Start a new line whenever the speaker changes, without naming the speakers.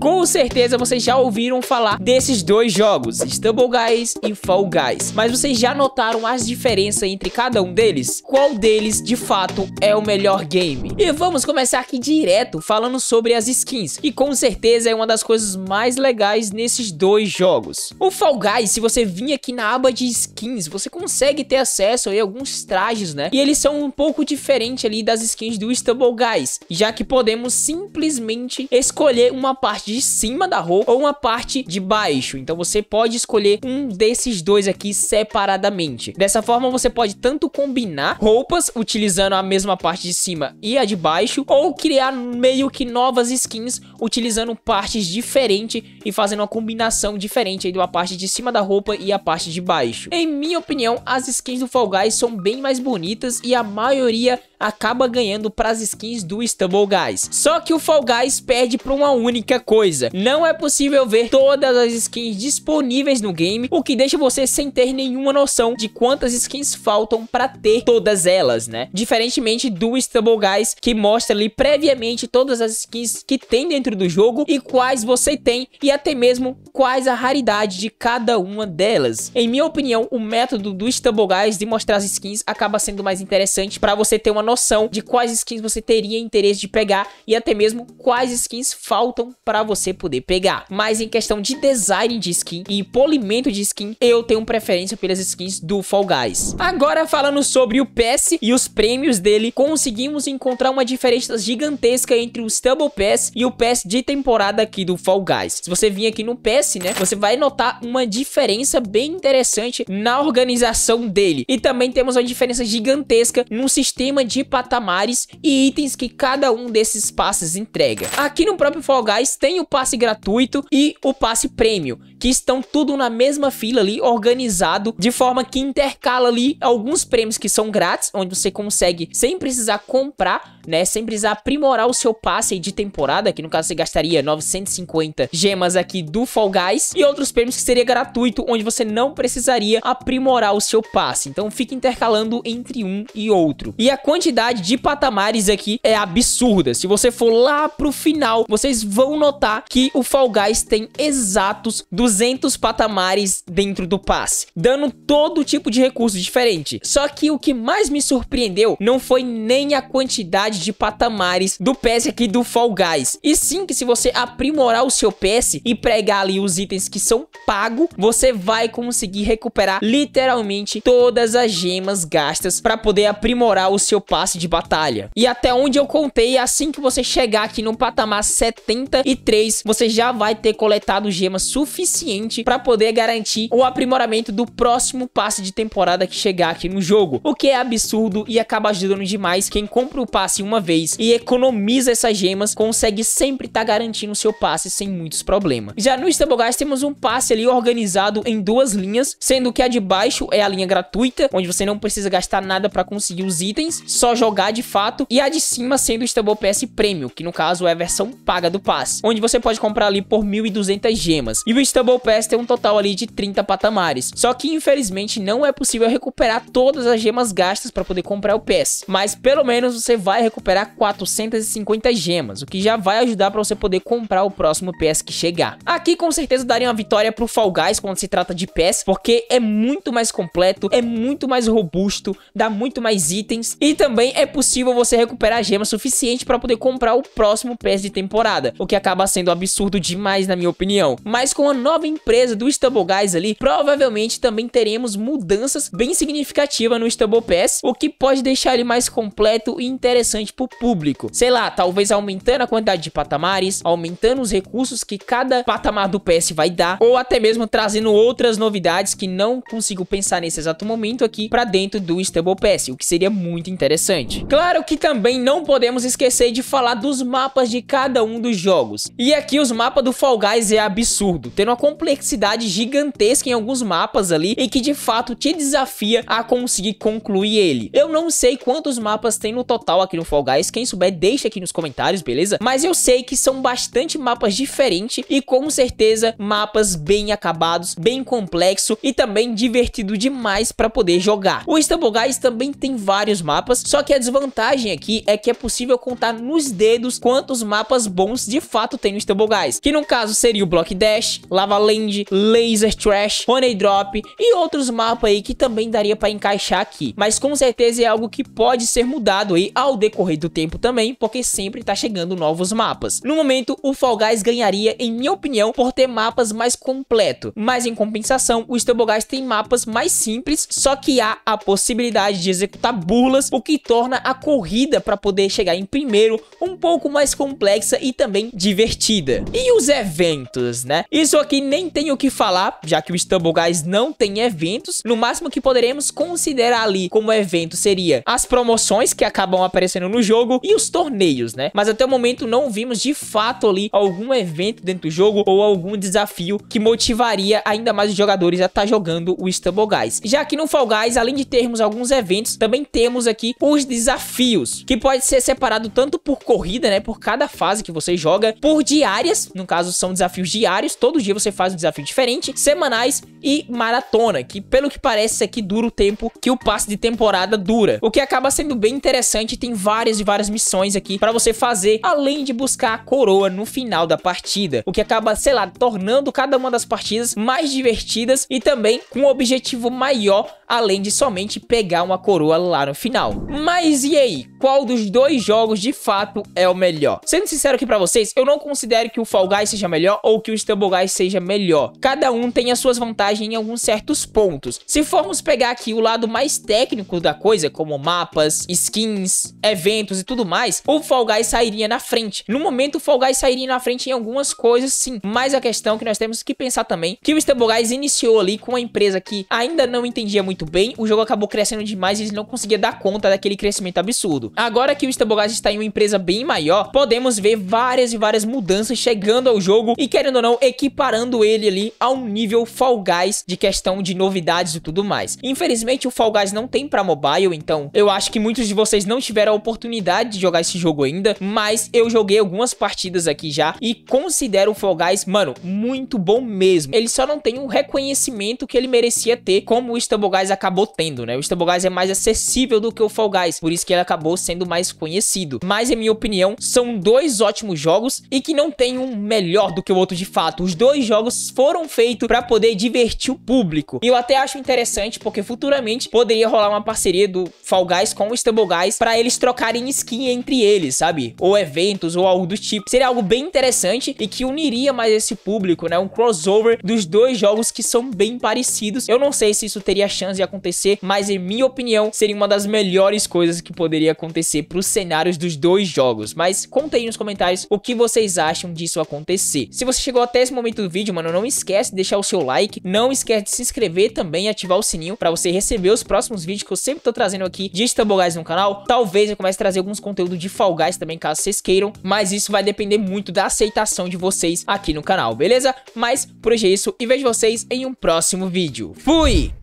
Com certeza vocês já ouviram falar desses dois jogos, Stumble Guys e Fall Guys. Mas vocês já notaram as diferenças entre cada um deles? Qual deles, de fato, é o melhor game? E vamos começar aqui direto falando sobre as skins, que com certeza é uma das coisas mais legais nesses dois jogos. O Fall Guys, se você vir aqui na aba de skins, você consegue ter acesso a alguns trajes, né? E eles são um pouco diferentes ali das skins do Stumble Guys, já que podemos simplesmente escolher uma parte parte de cima da roupa ou uma parte de baixo. Então você pode escolher um desses dois aqui separadamente. Dessa forma você pode tanto combinar roupas utilizando a mesma parte de cima e a de baixo ou criar meio que novas skins utilizando partes diferentes e fazendo uma combinação diferente aí uma parte de cima da roupa e a parte de baixo. Em minha opinião, as skins do Fall Guys são bem mais bonitas e a maioria acaba ganhando para as skins do Stumble Guys. Só que o Fall Guys perde para uma única coisa coisa. Não é possível ver todas as skins disponíveis no game, o que deixa você sem ter nenhuma noção de quantas skins faltam para ter todas elas, né? Diferentemente do Stumble Guys, que mostra ali previamente todas as skins que tem dentro do jogo e quais você tem e até mesmo quais a raridade de cada uma delas. Em minha opinião, o método do Stumble Guys de mostrar as skins acaba sendo mais interessante para você ter uma noção de quais skins você teria interesse de pegar e até mesmo quais skins faltam para você poder pegar. Mas em questão de design de skin e polimento de skin, eu tenho preferência pelas skins do Fall Guys. Agora falando sobre o PS e os prêmios dele, conseguimos encontrar uma diferença gigantesca entre o Stumble PS e o PS de temporada aqui do Fall Guys. Se você vir aqui no PS, né, você vai notar uma diferença bem interessante na organização dele. E também temos uma diferença gigantesca no sistema de patamares e itens que cada um desses passes entrega. Aqui no próprio Fall Guys tem tem o passe gratuito e o passe prêmio que estão tudo na mesma fila ali, organizado, de forma que intercala ali alguns prêmios que são grátis, onde você consegue sem precisar comprar, né, sem precisar aprimorar o seu passe de temporada, que no caso você gastaria 950 gemas aqui do Fall Guys, e outros prêmios que seria gratuito, onde você não precisaria aprimorar o seu passe. Então fica intercalando entre um e outro. E a quantidade de patamares aqui é absurda. Se você for lá pro final, vocês vão notar que o Fall Guys tem exatos 200 200 patamares dentro do passe, dando todo tipo de recurso diferente. Só que o que mais me surpreendeu não foi nem a quantidade de patamares do PS aqui do Fall Guys, e sim que se você aprimorar o seu PS e pregar ali os itens que são pago, você vai conseguir recuperar literalmente todas as gemas gastas para poder aprimorar o seu passe de batalha. E até onde eu contei, assim que você chegar aqui no patamar 73, você já vai ter coletado gemas suficientes suficiente para poder garantir o aprimoramento do próximo passe de temporada que chegar aqui no jogo, o que é absurdo e acaba ajudando demais quem compra o passe uma vez e economiza essas gemas, consegue sempre estar tá garantindo seu passe sem muitos problemas. Já no Stumbleguys temos um passe ali organizado em duas linhas, sendo que a de baixo é a linha gratuita, onde você não precisa gastar nada para conseguir os itens, só jogar de fato, e a de cima sendo o Stumble PS Premium, que no caso é a versão paga do passe, onde você pode comprar ali por 1.200 gemas. E o Double Pass tem um total ali de 30 patamares. Só que infelizmente não é possível recuperar todas as gemas gastas para poder comprar o Pass, mas pelo menos você vai recuperar 450 gemas, o que já vai ajudar para você poder comprar o próximo Pass que chegar. Aqui com certeza daria uma vitória pro Fall Guys quando se trata de Pass, porque é muito mais completo, é muito mais robusto, dá muito mais itens e também é possível você recuperar gemas suficiente para poder comprar o próximo Pass de temporada, o que acaba sendo absurdo demais na minha opinião. Mas com a nova nova empresa do Stumble Guys ali, provavelmente também teremos mudanças bem significativas no Stumble Pass, o que pode deixar ele mais completo e interessante para o público. Sei lá, talvez aumentando a quantidade de patamares, aumentando os recursos que cada patamar do PS vai dar, ou até mesmo trazendo outras novidades que não consigo pensar nesse exato momento aqui para dentro do Stumble Pass, o que seria muito interessante. Claro que também não podemos esquecer de falar dos mapas de cada um dos jogos. E aqui os mapas do Fall Guys é absurdo, tendo uma complexidade gigantesca em alguns mapas ali, e que de fato te desafia a conseguir concluir ele. Eu não sei quantos mapas tem no total aqui no Fall Guys, quem souber deixa aqui nos comentários, beleza? Mas eu sei que são bastante mapas diferentes e com certeza mapas bem acabados, bem complexo e também divertido demais para poder jogar. O Istanbul Guys também tem vários mapas, só que a desvantagem aqui é que é possível contar nos dedos quantos mapas bons de fato tem no Istanbul Guys, que no caso seria o Block Dash, Lava Land, Laser Trash, Honey Drop e outros mapas aí que também daria pra encaixar aqui. Mas com certeza é algo que pode ser mudado aí ao decorrer do tempo também, porque sempre tá chegando novos mapas. No momento, o Fall Guys ganharia, em minha opinião, por ter mapas mais completo. Mas em compensação, o Stable Guys tem mapas mais simples, só que há a possibilidade de executar burlas, o que torna a corrida para poder chegar em primeiro um pouco mais complexa e também divertida. E os eventos, né? Isso aqui nem tenho o que falar, já que o Istanbul Guys não tem eventos. No máximo que poderemos considerar ali como evento seria as promoções que acabam aparecendo no jogo e os torneios, né? Mas até o momento não vimos de fato ali algum evento dentro do jogo ou algum desafio que motivaria ainda mais os jogadores a estar tá jogando o Istanbul Guys. Já que no Fall Guys, além de termos alguns eventos, também temos aqui os desafios, que pode ser separado tanto por corrida, né? Por cada fase que você joga, por diárias, no caso são desafios diários, todo dia você faz um desafio diferente, semanais e maratona, que pelo que parece aqui é dura o tempo que o passe de temporada dura, o que acaba sendo bem interessante, tem várias e várias missões aqui para você fazer, além de buscar a coroa no final da partida, o que acaba, sei lá, tornando cada uma das partidas mais divertidas e também com um objetivo maior, além de somente pegar uma coroa lá no final. Mas e aí? qual dos dois jogos de fato é o melhor. Sendo sincero aqui pra vocês, eu não considero que o Fall Guys seja melhor ou que o Stumble Guys seja melhor. Cada um tem as suas vantagens em alguns certos pontos. Se formos pegar aqui o lado mais técnico da coisa, como mapas, skins, eventos e tudo mais, o Fall Guys sairia na frente. No momento, o Fall Guys sairia na frente em algumas coisas, sim. Mas a questão é que nós temos que pensar também, que o Stumble Guys iniciou ali com uma empresa que ainda não entendia muito bem, o jogo acabou crescendo demais e eles não conseguiam dar conta daquele crescimento absurdo mundo. Agora que o Stabogast está em uma empresa bem maior, podemos ver várias e várias mudanças chegando ao jogo e, querendo ou não, equiparando ele ali a um nível Fall Guys de questão de novidades e tudo mais. Infelizmente, o Fall Guys não tem pra mobile, então eu acho que muitos de vocês não tiveram a oportunidade de jogar esse jogo ainda, mas eu joguei algumas partidas aqui já e considero o Fall Guys, mano, muito bom mesmo. Ele só não tem o um reconhecimento que ele merecia ter, como o Stumble Guys acabou tendo, né? O Stumble Guys é mais acessível do que o Fall Guys, por isso que ele acabou acabou sendo mais conhecido. Mas, em minha opinião, são dois ótimos jogos e que não tem um melhor do que o outro de fato. Os dois jogos foram feitos para poder divertir o público. E eu até acho interessante porque futuramente poderia rolar uma parceria do Fall Guys com o Stumble Guys para eles trocarem skin entre eles, sabe? Ou eventos ou algo do tipo. Seria algo bem interessante e que uniria mais esse público, né? Um crossover dos dois jogos que são bem parecidos. Eu não sei se isso teria chance de acontecer, mas em minha opinião, seria uma das melhores coisas que poderia acontecer acontecer para os cenários dos dois jogos. Mas conta aí nos comentários o que vocês acham disso acontecer. Se você chegou até esse momento do vídeo, mano, não esquece de deixar o seu like, não esquece de se inscrever também e ativar o sininho para você receber os próximos vídeos que eu sempre tô trazendo aqui de Stumble Guys no canal. Talvez eu comece a trazer alguns conteúdos de Fall Guys também, caso vocês queiram, mas isso vai depender muito da aceitação de vocês aqui no canal, beleza? Mas por hoje é isso e vejo vocês em um próximo vídeo. Fui!